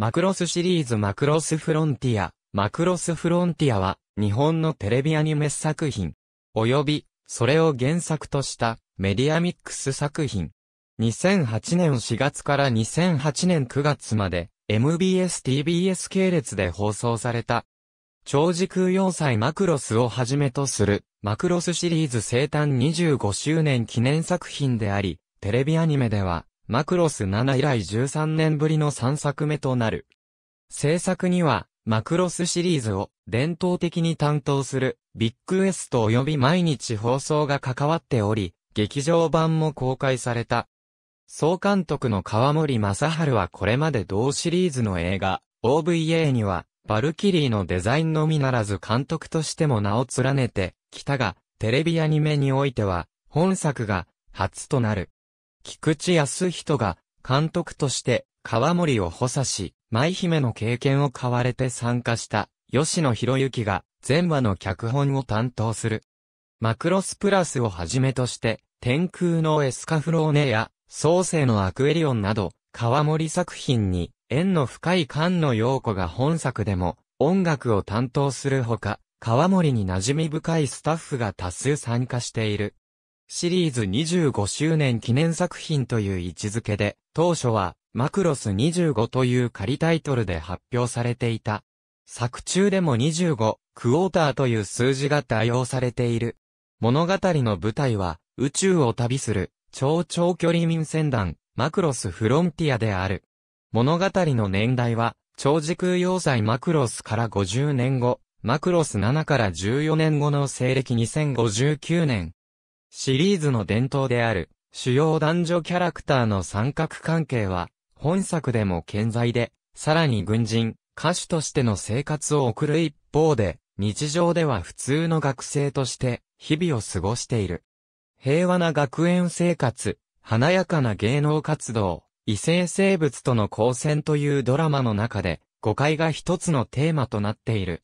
マクロスシリーズマクロスフロンティア、マクロスフロンティアは、日本のテレビアニメ作品、及び、それを原作としたメディアミックス作品。2008年4月から2008年9月まで、MBS-TBS 系列で放送された。長時空要塞マクロスをはじめとする、マクロスシリーズ生誕25周年記念作品であり、テレビアニメでは、マクロス7以来13年ぶりの3作目となる。制作には、マクロスシリーズを伝統的に担当するビッグエスト及び毎日放送が関わっており、劇場版も公開された。総監督の川森正春はこれまで同シリーズの映画、OVA には、バルキリーのデザインのみならず監督としても名を連ねてきたが、テレビアニメにおいては、本作が初となる。菊池康人が監督として川森を補佐し、舞姫の経験を買われて参加した吉野博之が全話の脚本を担当する。マクロスプラスをはじめとして、天空のエスカフローネや、創世のアクエリオンなど、川森作品に、縁の深い菅野陽子が本作でも、音楽を担当するほか、川森に馴染み深いスタッフが多数参加している。シリーズ25周年記念作品という位置づけで、当初は、マクロス25という仮タイトルで発表されていた。作中でも25、クォーターという数字が多用されている。物語の舞台は、宇宙を旅する、超長距離民船団、マクロスフロンティアである。物語の年代は、超時空要塞マクロスから50年後、マクロス7から14年後の西暦2059年、シリーズの伝統である、主要男女キャラクターの三角関係は、本作でも健在で、さらに軍人、歌手としての生活を送る一方で、日常では普通の学生として、日々を過ごしている。平和な学園生活、華やかな芸能活動、異性生物との交戦というドラマの中で、誤解が一つのテーマとなっている。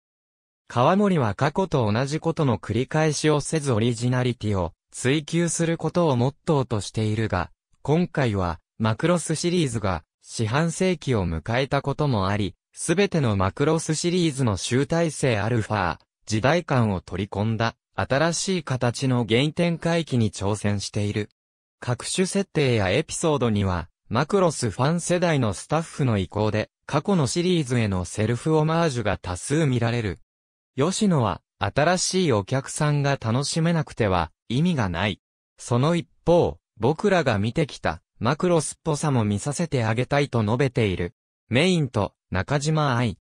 川森は過去と同じことの繰り返しをせずオリジナリティを追求することをモットーとしているが、今回は、マクロスシリーズが、四半世紀を迎えたこともあり、すべてのマクロスシリーズの集大成アルファ、時代感を取り込んだ、新しい形の原点回帰に挑戦している。各種設定やエピソードには、マクロスファン世代のスタッフの意向で、過去のシリーズへのセルフオマージュが多数見られる。吉野は、新しいお客さんが楽しめなくては、意味がない。その一方、僕らが見てきた、マクロスっぽさも見させてあげたいと述べている。メインと、中島愛。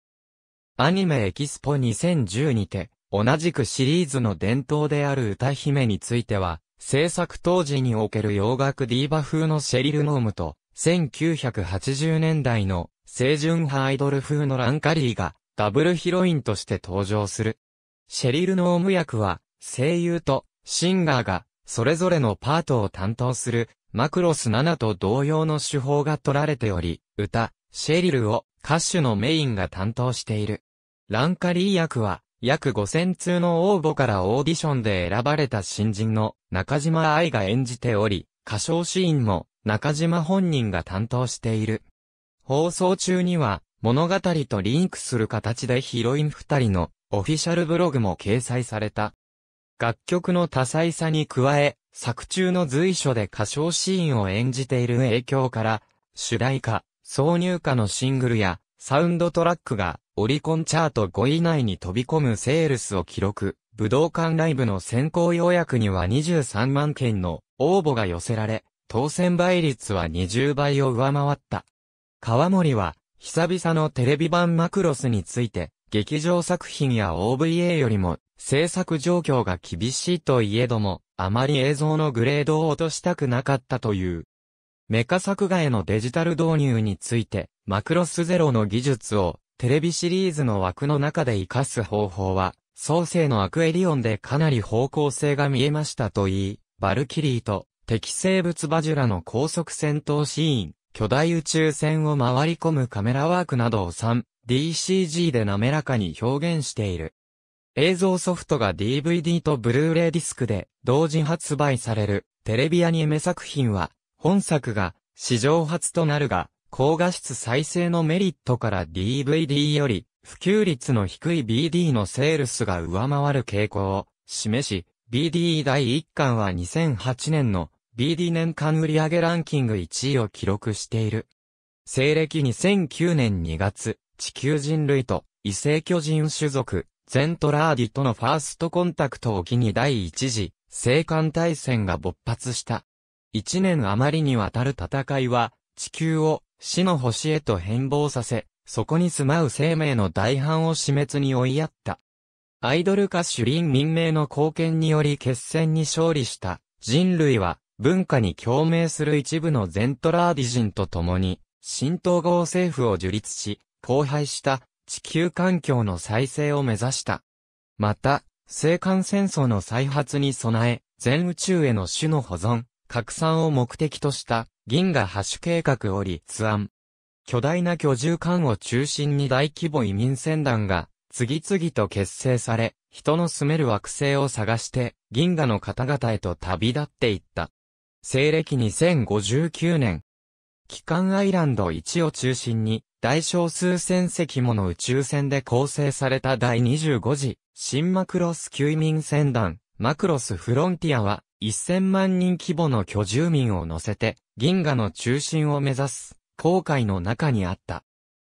アニメエキスポ2010にて、同じくシリーズの伝統である歌姫については、制作当時における洋楽ディーバ風のシェリル・ノームと、1980年代の清純派アイドル風のランカリーがダブルヒロインとして登場する。シェリル・ノーム役は声優とシンガーが、それぞれのパートを担当する、マクロス7と同様の手法が取られており、歌、シェリルを歌手のメインが担当している。ランカリー役は、約5000通の応募からオーディションで選ばれた新人の中島愛が演じており、歌唱シーンも中島本人が担当している。放送中には物語とリンクする形でヒロイン二人のオフィシャルブログも掲載された。楽曲の多彩さに加え、作中の随所で歌唱シーンを演じている影響から、主題歌、挿入歌のシングルや、サウンドトラックが、オリコンチャート5位以内に飛び込むセールスを記録、武道館ライブの先行予約には23万件の応募が寄せられ、当選倍率は20倍を上回った。川森は、久々のテレビ版マクロスについて、劇場作品や OVA よりも制作状況が厳しいといえども、あまり映像のグレードを落としたくなかったという。メカ作画へのデジタル導入について、マクロスゼロの技術をテレビシリーズの枠の中で活かす方法は、創世のアクエリオンでかなり方向性が見えましたと言い、バルキリーと敵生物バジュラの高速戦闘シーン、巨大宇宙船を回り込むカメラワークなどを3 DCG で滑らかに表現している。映像ソフトが DVD とブルーレイディスクで同時発売されるテレビアニメ作品は本作が史上初となるが高画質再生のメリットから DVD より普及率の低い BD のセールスが上回る傾向を示し BD 第1巻は2008年の BD 年間売上ランキング1位を記録している。西暦2009年2月、地球人類と異性巨人種族、ゼントラーディとのファーストコンタクトを機に第一次、生還大戦が勃発した。一年余りにわたる戦いは、地球を死の星へと変貌させ、そこに住まう生命の大半を死滅に追いやった。アイドル歌手林民名の貢献により決戦に勝利した人類は文化に共鳴する一部のゼントラーディ人と共に新統合政府を樹立し荒廃した地球環境の再生を目指した。また、西韓戦争の再発に備え、全宇宙への種の保存、拡散を目的とした銀河発種計画を立案。巨大な居住艦を中心に大規模移民船団が次々と結成され、人の住める惑星を探して銀河の方々へと旅立っていった。西暦2059年、帰還アイランド1を中心に大小数千隻もの宇宙船で構成された第25次、新マクロス休眠船団、マクロスフロンティアは、1000万人規模の居住民を乗せて、銀河の中心を目指す、航海の中にあった。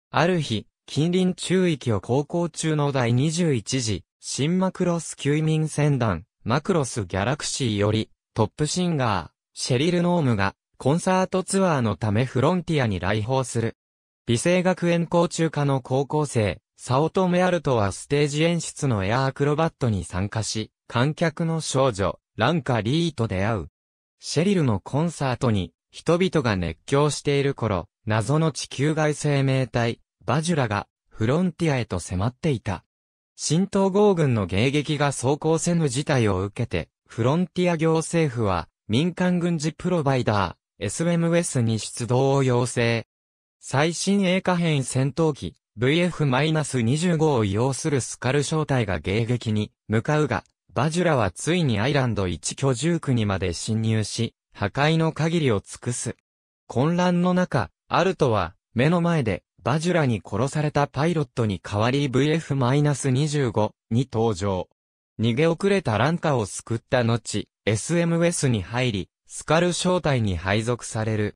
ある日、近隣中域を航行中の第21次、新マクロス休眠船団、マクロスギャラクシーより、トップシンガー、シェリル・ノームが、コンサートツアーのためフロンティアに来訪する。美声学園校中科の高校生、サオトメアルトはステージ演出のエアアクロバットに参加し、観客の少女、ランカリーと出会う。シェリルのコンサートに、人々が熱狂している頃、謎の地球外生命体、バジュラが、フロンティアへと迫っていた。新統合軍の迎撃が走行せぬ事態を受けて、フロンティア行政府は、民間軍事プロバイダー、SMS に出動を要請。最新鋭可変戦闘機 VF-25 を要するスカル小隊が迎撃に向かうが、バジュラはついにアイランド1居住区にまで侵入し、破壊の限りを尽くす。混乱の中、アルトは目の前でバジュラに殺されたパイロットに代わり VF-25 に登場。逃げ遅れたランカを救った後、SMS に入り、スカル小隊に配属される。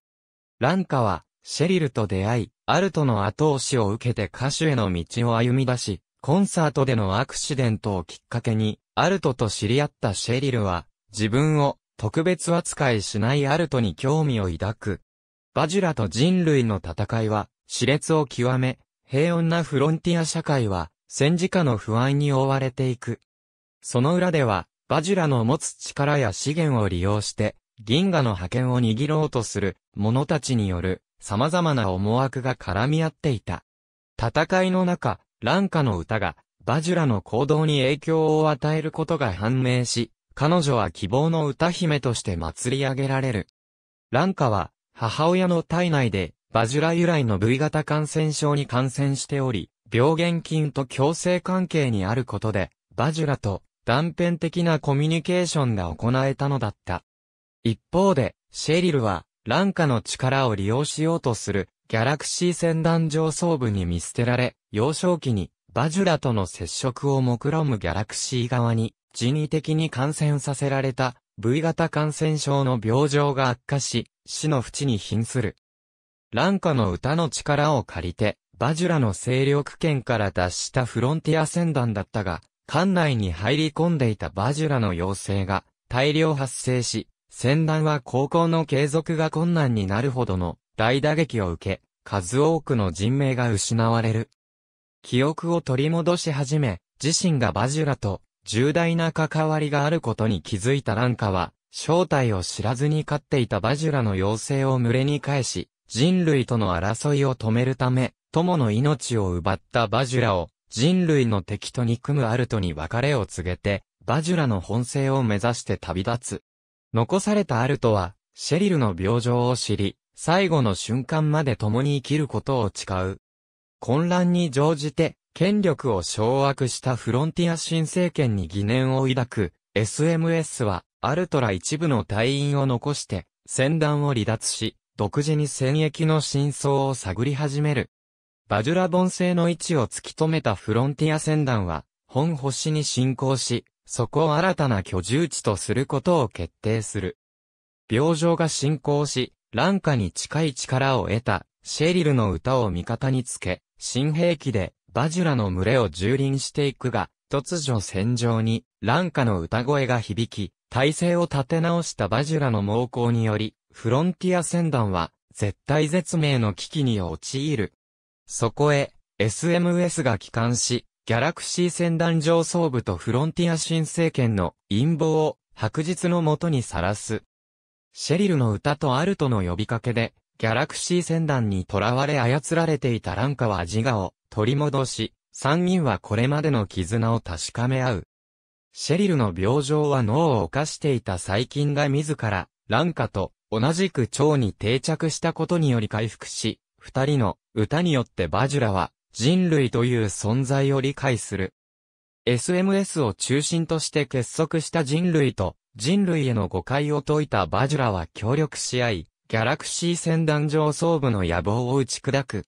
ランカはシェリルと出会い、アルトの後押しを受けて歌手への道を歩み出し、コンサートでのアクシデントをきっかけに、アルトと知り合ったシェリルは、自分を特別扱いしないアルトに興味を抱く。バジュラと人類の戦いは、熾烈を極め、平穏なフロンティア社会は、戦時下の不安に覆われていく。その裏では、バジュラの持つ力や資源を利用して、銀河の覇権を握ろうとする者たちによる様々な思惑が絡み合っていた。戦いの中、ランカの歌が、バジュラの行動に影響を与えることが判明し、彼女は希望の歌姫として祭り上げられる。ランカは、母親の体内で、バジュラ由来の V 型感染症に感染しており、病原菌と共生関係にあることで、バジュラと断片的なコミュニケーションが行えたのだった。一方で、シェリルは、乱下の力を利用しようとする、ギャラクシー船団上層部に見捨てられ、幼少期に、バジュラとの接触を目論むギャラクシー側に、人為的に感染させられた、V 型感染症の病状が悪化し、死の淵に瀕する。乱下の歌の力を借りて、バジュラの勢力圏から脱したフロンティア船団だったが、艦内に入り込んでいたバジュラの要請が大量発生し、戦乱は高校の継続が困難になるほどの大打撃を受け、数多くの人命が失われる。記憶を取り戻し始め、自身がバジュラと重大な関わりがあることに気づいたランカは、正体を知らずに飼っていたバジュラの妖精を群れに返し、人類との争いを止めるため、友の命を奪ったバジュラを、人類の敵と憎むアルトに別れを告げて、バジュラの本性を目指して旅立つ。残されたアルトは、シェリルの病状を知り、最後の瞬間まで共に生きることを誓う。混乱に乗じて、権力を掌握したフロンティア新政権に疑念を抱く、SMS は、アルトラ一部の隊員を残して、戦団を離脱し、独自に戦役の真相を探り始める。バジュラボン製の位置を突き止めたフロンティア戦団は、本星に侵攻し、そこを新たな居住地とすることを決定する。病状が進行し、乱下に近い力を得た、シェリルの歌を味方につけ、新兵器で、バジュラの群れを蹂躙していくが、突如戦場に、乱下の歌声が響き、体制を立て直したバジュラの猛攻により、フロンティア船団は、絶対絶命の危機に陥る。そこへ、SMS が帰還し、ギャラクシー船団上層部とフロンティア新政権の陰謀を白日のもとにさらす。シェリルの歌とアルトの呼びかけで、ギャラクシー船団に囚われ操られていたランカは自我を取り戻し、三人はこれまでの絆を確かめ合う。シェリルの病状は脳を犯していた細菌が自ら、ランカと同じく腸に定着したことにより回復し、二人の歌によってバジュラは人類という存在を理解する。SMS を中心として結束した人類と人類への誤解を解いたバジュラは協力し合い、ギャラクシー戦団上層部の野望を打ち砕く。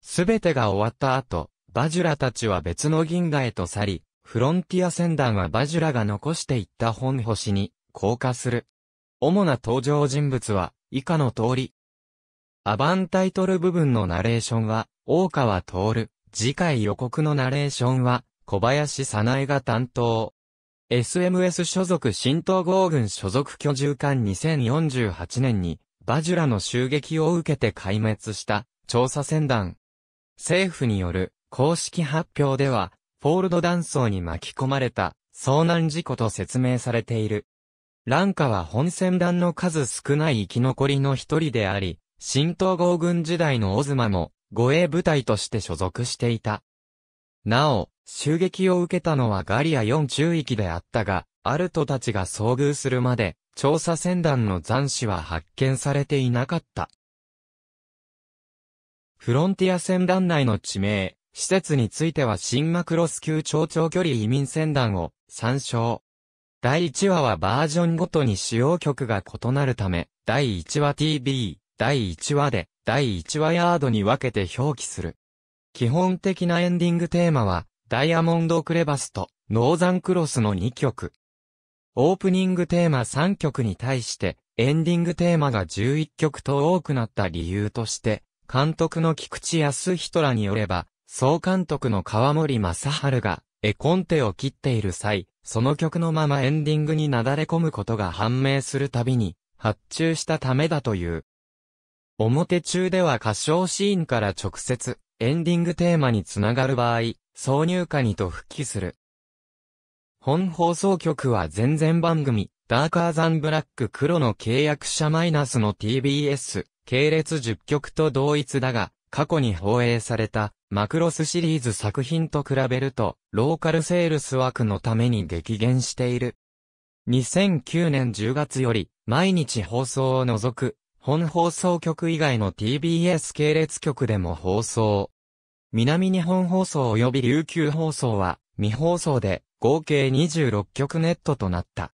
すべてが終わった後、バジュラたちは別の銀河へと去り、フロンティア船団はバジュラが残していった本星に降下する。主な登場人物は以下の通り。アバンタイトル部分のナレーションは大川徹、次回予告のナレーションは、小林早苗が担当。SMS 所属新東合軍所属居住艦2048年に、バジュラの襲撃を受けて壊滅した調査船団。政府による公式発表では、フォールド断層に巻き込まれた遭難事故と説明されている。ランカは本船団の数少ない生き残りの一人であり、新東合軍時代のオズマも護衛部隊として所属していた。なお、襲撃を受けたのはガリア4中域であったが、アルトたちが遭遇するまで、調査船団の残死は発見されていなかった。フロンティア船団内の地名、施設については新マクロス級超長距離移民船団を参照。第1話はバージョンごとに使用局が異なるため、第1話 TV、第1話で第1話ヤードに分けて表記する。基本的なエンディングテーマは、ダイヤモンドクレバスとノーザンクロスの2曲。オープニングテーマ3曲に対して、エンディングテーマが11曲と多くなった理由として、監督の菊池康人らによれば、総監督の川森正春が、絵コンテを切っている際、その曲のままエンディングになだれ込むことが判明するたびに、発注したためだという。表中では歌唱シーンから直接、エンディングテーマにつながる場合、挿入歌にと復帰する。本放送局は前々番組、ダーカーザンブラック黒の契約者マイナスの TBS、系列10曲と同一だが、過去に放映された、マクロスシリーズ作品と比べると、ローカルセールス枠のために激減している。2009年10月より、毎日放送を除く、本放送局以外の TBS 系列局でも放送。南日本放送及び琉球放送は未放送で合計26局ネットとなった。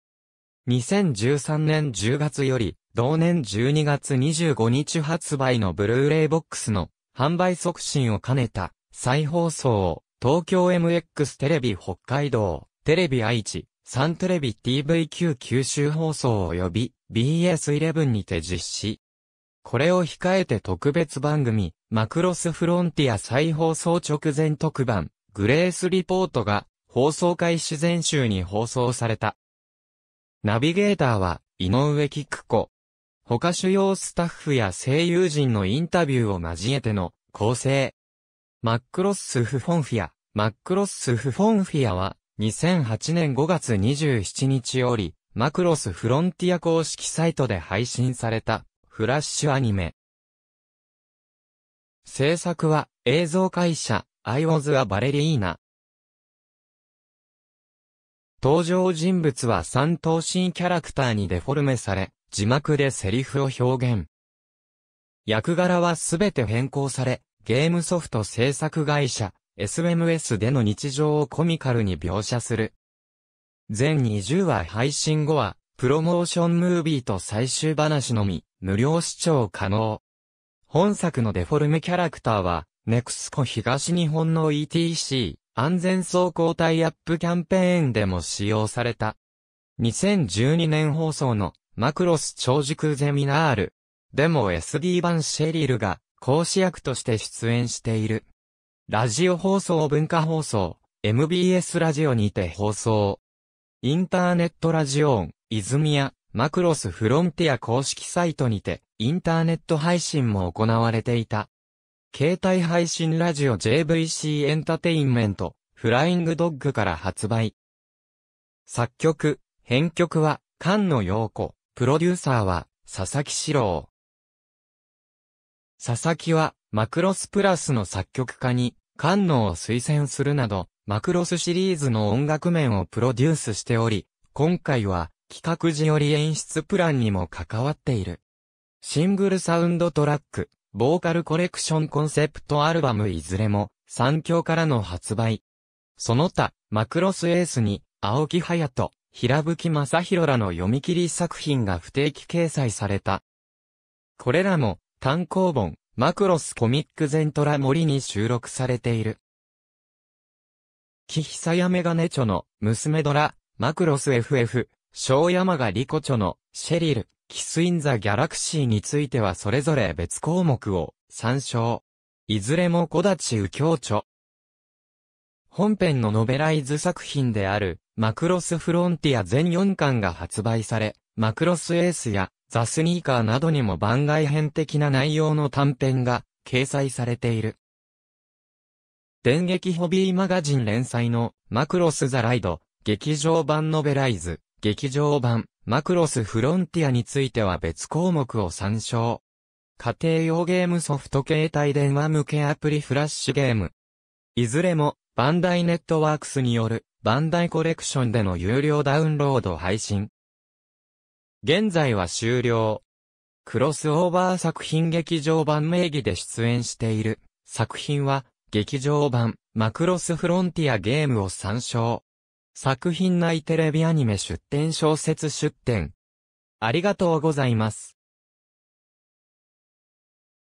2013年10月より同年12月25日発売のブルーレイボックスの販売促進を兼ねた再放送を東京 MX テレビ北海道、テレビ愛知、サンテレビ TVQ 九州放送及び BS11 にて実施。これを控えて特別番組、マクロスフロンティア再放送直前特番、グレースリポートが放送開始前週に放送された。ナビゲーターは井上菊子。他主要スタッフや声優陣のインタビューを交えての構成。マックロスフフォンフィア。マックロスフォンフィアは2008年5月27日より、マクロスフロンティア公式サイトで配信された、フラッシュアニメ。制作は、映像会社、アイオズ・ア・バレリーナ。登場人物は3等身キャラクターにデフォルメされ、字幕でセリフを表現。役柄はすべて変更され、ゲームソフト制作会社、SMS での日常をコミカルに描写する。全20話配信後は、プロモーションムービーと最終話のみ、無料視聴可能。本作のデフォルメキャラクターは、ネクスコ東日本の ETC、安全走行タイアップキャンペーンでも使用された。2012年放送のマクロス長熟ゼミナールでも SD 版シェリルが講師役として出演している。ラジオ放送文化放送、MBS ラジオにて放送。インターネットラジオン、泉谷、マクロスフロンティア公式サイトにて、インターネット配信も行われていた。携帯配信ラジオ JVC エンタテインメント、フライングドッグから発売。作曲、編曲は、菅野陽子、プロデューサーは、佐々木史郎。佐々木は、マクロスプラスの作曲家に、官能を推薦するなど、マクロスシリーズの音楽面をプロデュースしており、今回は企画時より演出プランにも関わっている。シングルサウンドトラック、ボーカルコレクションコンセプトアルバムいずれも、三強からの発売。その他、マクロスエースに、青木隼人、平吹正宏らの読み切り作品が不定期掲載された。これらも、単行本、マクロスコミックゼントラ森に収録されている。キヒサヤメガネチョの娘ドラ、マクロス FF、小山ガリコチョのシェリル、キスインザギャラクシーについてはそれぞれ別項目を参照。いずれも小立右京著。本編のノベライズ作品である、マクロスフロンティア全4巻が発売され、マクロスエースやザ・スニーカーなどにも番外編的な内容の短編が掲載されている。電撃ホビーマガジン連載のマクロス・ザ・ライド、劇場版ノベライズ、劇場版マクロス・フロンティアについては別項目を参照。家庭用ゲームソフト携帯電話向けアプリフラッシュゲーム。いずれも、バンダイネットワークスによる、バンダイコレクションでの有料ダウンロード配信。現在は終了。クロスオーバー作品劇場版名義で出演している作品は劇場版マクロスフロンティアゲームを参照。作品内テレビアニメ出展小説出展。ありがとうございます。